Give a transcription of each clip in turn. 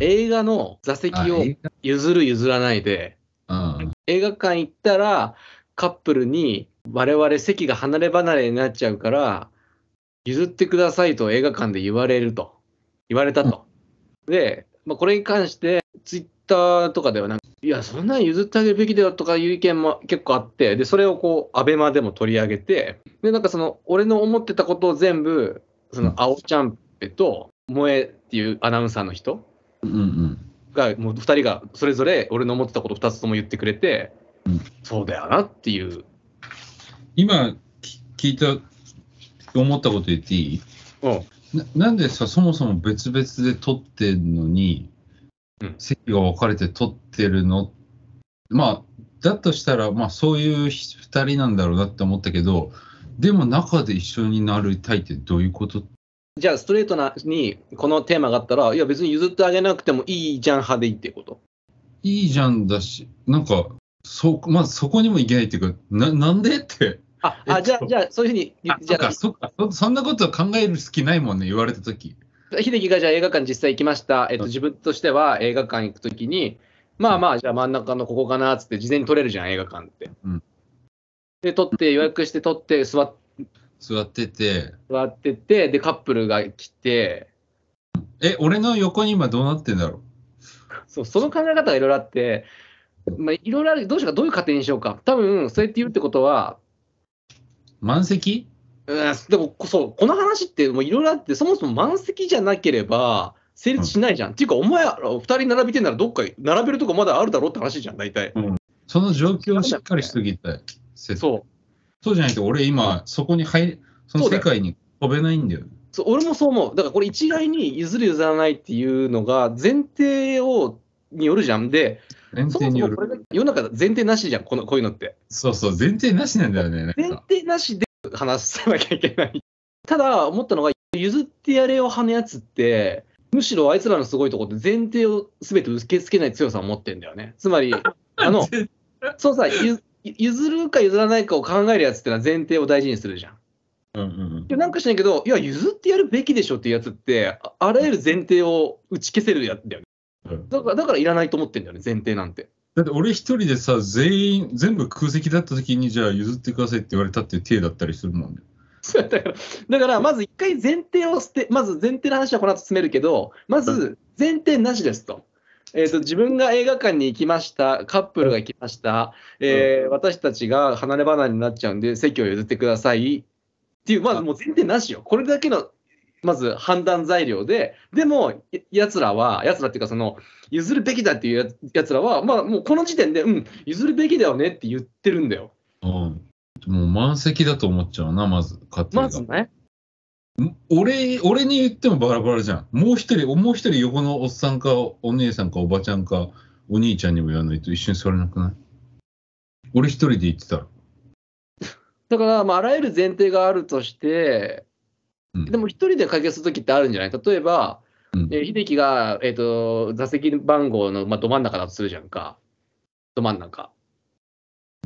映画の座席を譲る譲らないで、うん、映画館行ったらカップルに我々席が離れ離れになっちゃうから譲ってくださいと映画館で言われると言われたと。うん、で、まあ、これに関してツイッターとかではなんかいやそんなん譲ってあげるべきだよとかいう意見も結構あってでそれをこうアベマでも取り上げてでなんかその俺の思ってたことを全部その青ちゃんぺと萌えっていうアナウンサーの人うんうん、がもう2人がそれぞれ俺の思ってたこと2つとも言ってくれて、うん、そうだよなっていう今聞いた思ったこと言っていい、うん、なんでさそもそも別々で撮ってるのに、うん、席が分かれて撮ってるのまあだとしたら、まあ、そういう2人なんだろうなって思ったけどでも中で一緒になりたいってどういうことじゃあストレートなにこのテーマがあったら、いや別に譲ってあげなくてもいいじゃん派でいいってこといいじゃんだし、なんか、そ、まあ、そこにもいけないっていうか、な、なんでって。あ、あ、じゃあ、じゃあ、そういうふうに、じゃあ、そっか、そんなこと考える隙ないもんね、言われたとき。秀樹がじゃあ映画館実際行きました。えっと、自分としては映画館行くときに、まあまあ、じゃあ真ん中のここかな、つって事前に撮れるじゃん、映画館って。うん、で、撮って、予約して撮って、座っ座ってて。座ってて、で、カップルが来て。え、俺の横に今どうなってんだろうそう、その考え方がいろいろあって、まあ、いろいろある、どうしようか、どういう過程にしようか。多分、そうやって言うってことは。満席うん、でも、そう、この話ってもういろいろあって、そもそも満席じゃなければ、成立しないじゃん。うん、っていうか、お前ら2人並びてんなら、どっか並べるとこまだあるだろうって話じゃん、大体。うん、その状況をしっかりしときたい。そう。そうじゃないと、俺今、そこに入、その世界に飛べないんだよ。そう俺もそう思う。だからこれ一概に譲る譲らないっていうのが前提をによるじゃん。で、前提による。そもそも世の中前提なしじゃんこの、こういうのって。そうそう、前提なしなんだよね。前提なしで話さなきゃいけない。ただ、思ったのが、譲ってやれよ派のやつって、むしろあいつらのすごいとこって前提をすべて受け付けない強さを持ってんだよね。つまり、あの、そうさ、譲るか譲らないかを考えるやつってのは前提を大事にするじゃん。うんうんうん、なんかしないけど、いや、譲ってやるべきでしょっていうやつって、あらゆる前提を打ち消せるやつだよね。うん、だから、だからいらないと思ってんだよね、前提なんて。だって俺一人でさ、全員、全部空席だった時に、じゃあ譲ってくださいって言われたっていう体だったりするもんね。だから、だからまず一回前提を捨て、まず前提の話はこの後進めるけど、まず前提なしですと。えーと、自分が映画館に行きました、カップルが行きました、えーうん、私たちが離れ離れになっちゃうんで、席を譲ってくださいっていう、まずもう前提なしよ、これだけのまず判断材料で、でも、やつらは、やつらっていうか、その譲るべきだっていうやつらは、まあ、もうこの時点で、うん、譲るべきだよねって言ってるんだよ。うん、もう満席だと思っちゃうな、まず、勝手に。まずね。俺、俺に言ってもバラバラじゃん。もう一人、もう一人横のおっさんか、お姉さんか、おばちゃんか、お兄ちゃんにも言わないと一緒に座れなくない俺一人で行ってたら。だから、まあ、あらゆる前提があるとして、うん、でも一人で解決するときってあるんじゃない例えば、うん、え秀樹が、えーと、座席番号の、まあ、ど真ん中だとするじゃんか。ど真ん中。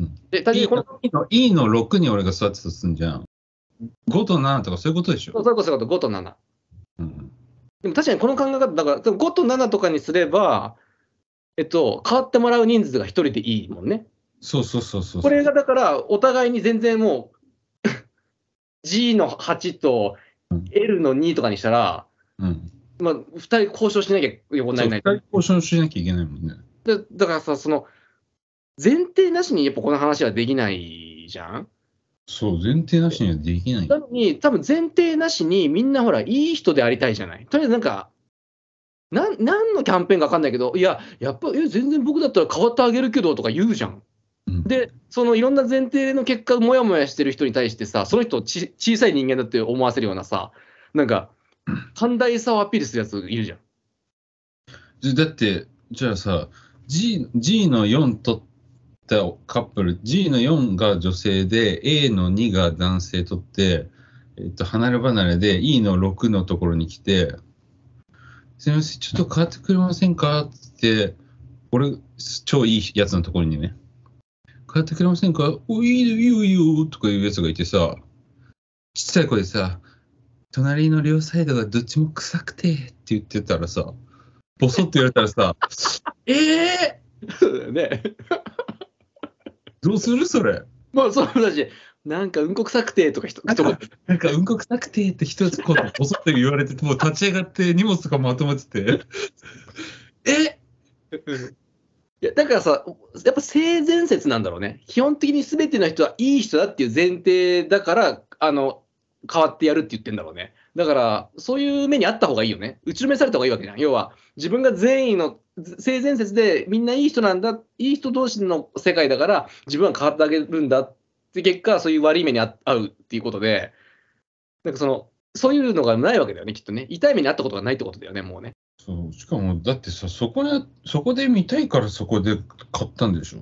うん、で、確かにこの。E の E の6に俺が座ってたとすんじゃん。5と7とかそういうことでしょそうそういうことそと、5と7。うん、でも確かにこの考え方、だから5と7とかにすれば、えっと、変わってもらう人数が1人でいいもんね。そうそうそうそうこれがだから、お互いに全然もう G の8と L の2とかにしたら、うん、まあ、2人交渉しなきゃよにない。2人交渉しなきゃいけないもんね。だだからさ、その、前提なしにやっぱこの話はできないじゃんそう、前提なしにはできない。なのに、多分前提なしに、みんなほら、いい人でありたいじゃない。とりあえずなんか、なん何のキャンペーンか分かんないけど、いや、やっぱ、え全然僕だったら変わってあげるけどとか言うじゃん。で、そのいろんな前提の結果、もやもやしてる人に対してさ、その人をち小さい人間だって思わせるようなさ、なんか、寛大さをアピールするやついるじゃん。だって、じゃあさ、G, G の4取っったカップル、G の4が女性で、A の2が男性とって、えっと、離れ離れで E の6のところに来て、すみません、ちょっと変わってくれませんかって、俺、超いいやつのところにね、変わってくれませんかおいいよ、いいよ、いいよ、とかいうやつがいてさ、ちっちゃい子でさ、隣の両サイドがどっちも臭くてって言ってたらさ、ボソっと言われたらさ、え えー、ねどうするそれ。まあ、そうだし、なんかうんこさくてとか人、なんか、なんかうんこさくてって一言襲って言われて、もう立ち上がって荷物とかまとまってて、えいやだからさ、やっぱ性善説なんだろうね。基本的にすべての人はいい人だっていう前提だから、あの、変わってやるって言ってんだろうね。だから、そういう目にあった方がいいよね。打ち止めされた方がいいわけじゃん。要は、自分が善意の、性善説でみんないい人なんだ、いい人同士の世界だから、自分は変わってあげるんだって結果、そういう悪い目に遭うっていうことで、なんかその、そういうのがないわけだよね、きっとね。痛い目に遭ったことがないってことだよね、もうね。そう、しかも、だってさ、そこで、そこで見たいからそこで買ったんでしょ。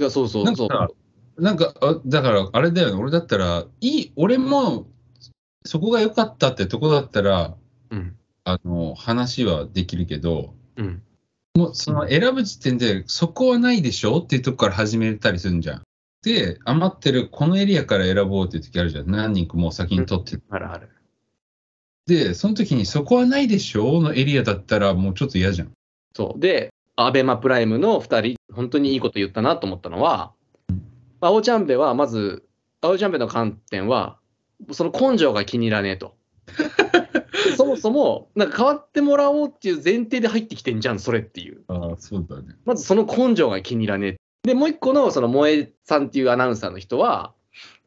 いや、そうそうそう。なんか、なんかあだから、あれだよね、俺だったら、いい、俺もそこが良かったってとこだったら、うん、あの話はできるけど、うん、もうその選ぶ時点で、そこはないでしょっていうとこから始めたりするんじゃん。で、余ってるこのエリアから選ぼうっていう時あるじゃん。何人かもう先に取って、うん、あるある。で、その時にそこはないでしょのエリアだったらもうちょっと嫌じゃん。そう。で、アベマプライムの2人、本当にいいこと言ったなと思ったのは、うん、青ジャンベはまず、青ジャンベの観点は、その根性が気に入らねえと。そもそも、なんか変わってもらおうっていう前提で入ってきてんじゃん、それっていう。ああ、そうだね。まずその根性が気に入らねえ。で、もう一個の、その萌えさんっていうアナウンサーの人は、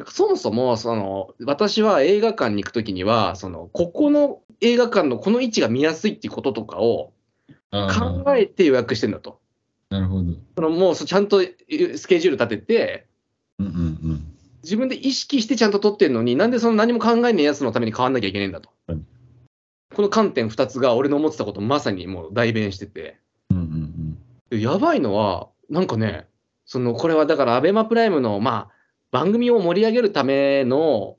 そもそも、その、私は映画館に行くときには、その、ここの映画館のこの位置が見やすいっていうこととかを考えて予約してんだと。なるほど。そのもう、ちゃんとスケジュール立てて、うんうんうん、自分で意識してちゃんと取ってるのに、なんでその何も考えねえやつのために変わんなきゃいけないんだと。この観点2つが俺の思ってたことまさにもう代弁してて。やばいのは、なんかね、そのこれはだから、アベマプライムの、まあ、番組を盛り上げるための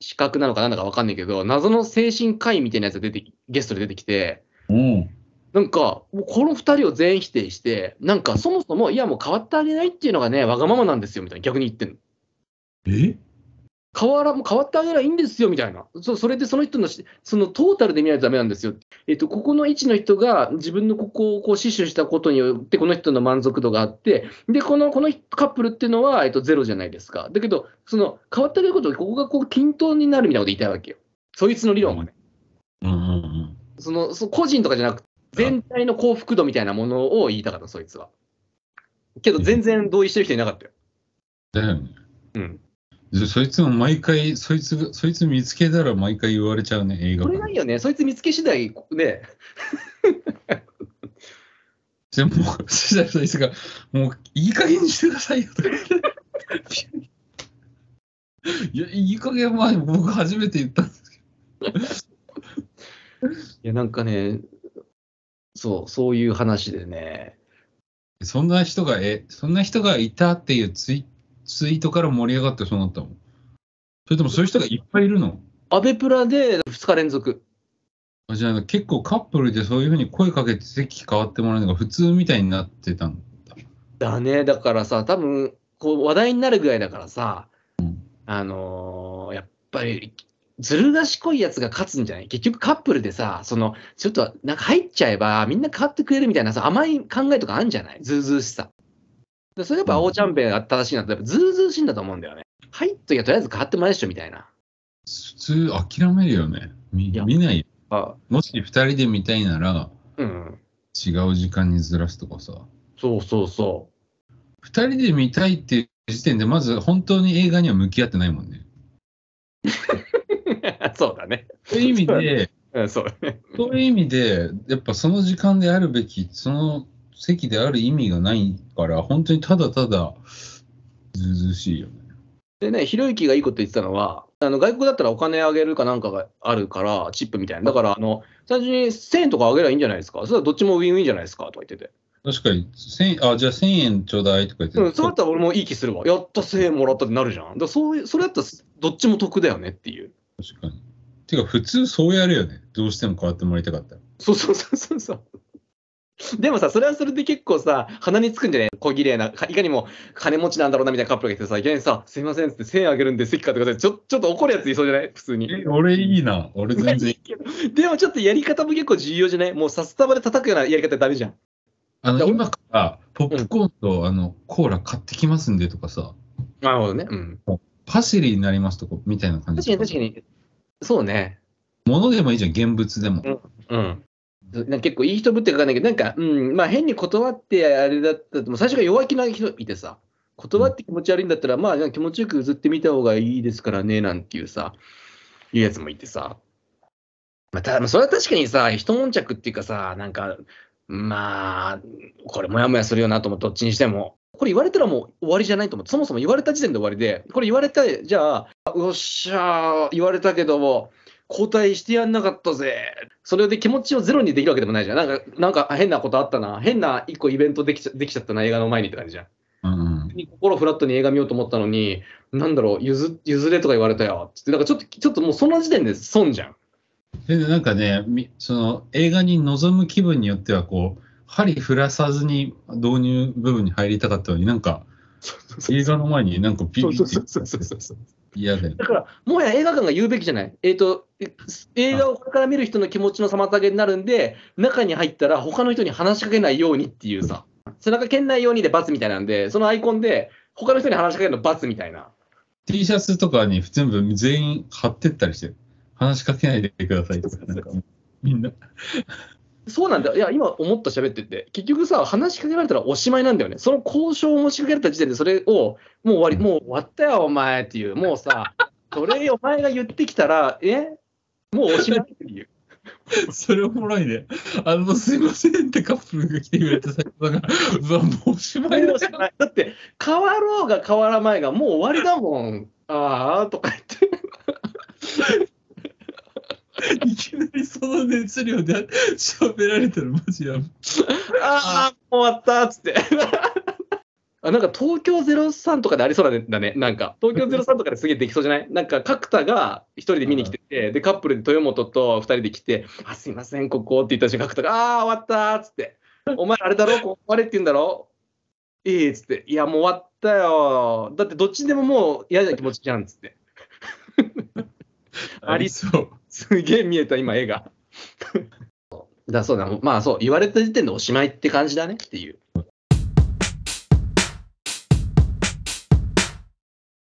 資格なのかなんだか分かんないけど、謎の精神科医みたいなやつが出てゲストで出てきて、うん、なんか、この2人を全否定して、なんかそもそも、いやもう変わってあげないっていうのがね、わがままなんですよみたいな、逆に言ってんの。え変わら、も変わってあげればいいんですよ、みたいな。そそれでその人のそのトータルで見ないとダメなんですよ。えっ、ー、と、ここの位置の人が自分のここをこう死守したことによって、この人の満足度があって、で、この、このカップルっていうのは、えっ、ー、と、ゼロじゃないですか。だけど、その、変わってあげることで、ここがこう均等になるみたいなこと言いたいわけよ。そいつの理論はね。うんうんうん。その、そ個人とかじゃなくて、全体の幸福度みたいなものを言いたかった、そいつは。けど、全然同意してる人いなかったよ。だよね。うん。そいつも毎回、そいつ、そいつ見つけたら毎回言われちゃうね、映画。これないよね、そいつ見つけ次第、ね。で も、そしたらいつが、もう、いい加減にしてくださいよ、とか。いや、いい加減は、僕初めて言ったんですけど。いや、なんかね、そう、そういう話でね。そんな人が、え、そんな人がいたっていうツイッツイートから盛り上がってそうなったもん。それともそういう人がいっぱいいるのアベプラで2日連続。あじゃあ結構カップルでそういうふうに声かけて席変わってもらうのが普通みたいになってたんだ。だね、だからさ、多分こう話題になるぐらいだからさ、うん、あのー、やっぱりずる賢いやつが勝つんじゃない結局カップルでさ、その、ちょっとなんか入っちゃえばみんな変わってくれるみたいなさ、甘い考えとかあるんじゃないずうずうしさ。で、それやっぱ青ちゃんべん正しいなって、やっぱずうずうしいんだと思うんだよね。はっときゃとりあえず変わってもいっしょみたいな。普通、諦めるよね。見見ないあ。もし2人で見たいなら、うん、違う時間にずらすとかさ。そうそうそう。2人で見たいっていう時点で、まず本当に映画には向き合ってないもんね。そうだね。そういう意味で、そう、ね、そういう意味で、やっぱその時間であるべき、その席である意味がないから、本当にただただ、ずずしいよね。でね、ひろゆきがいいこと言ってたのは、あの外国だったらお金あげるかなんかがあるから、チップみたいな。だから、あの、最初に1000円とかあげればいいんじゃないですか。それはどっちもウィンウィンじゃないですか、とか言ってて。確かに、千あ、じゃあ1000円ちょうだいとか言って、うん、そうだったら俺もいい気するわ。やった1000円もらったってなるじゃん。だそういう、それだったらどっちも得だよねっていう。確かに。てか、普通そうやるよね。どうしても変わってもらいたかったら。そうそうそうそうそう。でもさ、それはそれで結構さ、鼻につくんじゃねえ小綺麗な、いかにも金持ちなんだろうなみたいなカップルがいてさ、いきなりさ、すいませんって1000円あげるんで席かってくで、ちょ、ちょっと怒るやついそうじゃない普通に。え、俺いいな。俺全然いい。でもちょっとやり方も結構重要じゃないもうさすたばで叩くようなやり方ダメじゃん。あの、今からポップコーンと、うん、あのコーラ買ってきますんでとかさ。なるほどね。うん。パセリになりますとか、みたいな感じ。確かに確かに。そうね。物でもいいじゃん、現物でも。うん、うん結構いい人ぶってかかんないけど、なんか、うん、まあ変に断ってあれだったと、最初が弱気な人いてさ、断って気持ち悪いんだったら、まあ気持ちよく譲ってみた方がいいですからね、なんていうさ、いうやつもいてさ。まあ、たそれは確かにさ、一悶着っていうかさ、なんか、まあ、これもやもやするよなと思う、どっちにしても。これ言われたらもう終わりじゃないと思う。そもそも言われた時点で終わりで、これ言われた、じゃあ、よっしゃー、言われたけども、交代してやんなかったぜ。それで気持ちをゼロにできるわけでもないじゃん。なんか、なんか変なことあったな。変な一個イベントできちゃできちゃったな、映画の前にって感じじゃん。うん、心フラットに映画見ようと思ったのに、なんだろう、譲譲れとか言われたよって、なんかちょっと、ちょっともうその時点で損じゃん。でなんかね、その映画に臨む気分によってはこう、針振らさずに導入部分に入りたかったのに、なんか、映画の前になんかピピッいだね、だから、もはや映画館が言うべきじゃない。えっ、ー、と、映画をこれから見る人の気持ちの妨げになるんで、中に入ったら他の人に話しかけないようにっていうさ、背中蹴んないようにで×みたいなんで、そのアイコンで、他の人に話しかけるの×みたいな。T シャツとかに全部全員貼ってったりして話しかけないでくださいとか、なんかみんなそうなんだいや、今思った喋ってて、結局さ、話しかけられたらおしまいなんだよね。その交渉をし掛けられた時点で、それを、もう終わり、もう終わったよ、お前っていう、もうさ、それお前が言ってきたら、えもうおしまいっていう。それおもろいね。あの、すいませんってカップルが来てくれた最後だから、わ、もうおしまいだよ。だって、変わろうが変わらないが、もう終わりだもん。ああ、とか言って。いきなりその熱量で喋られたらマジやん。ああ、終わったっつって。あなんか東京03とかでありそうだね、なんか。東京03とかですげえできそうじゃないなんか角田が一人で見に来てて、で、カップルで豊本と二人で来て、あ、すいません、ここって言った瞬間、角田が、ああ、終わったっつって。お前あれだろここれって言うんだろええっつって。いや、もう終わったよ。だってどっちでももう嫌な気持ちじゃんっつって。ありそう。すげえ見えた、今、絵が。だそうだ、まあそう、言われた時点でおしまいって感じだねっていう。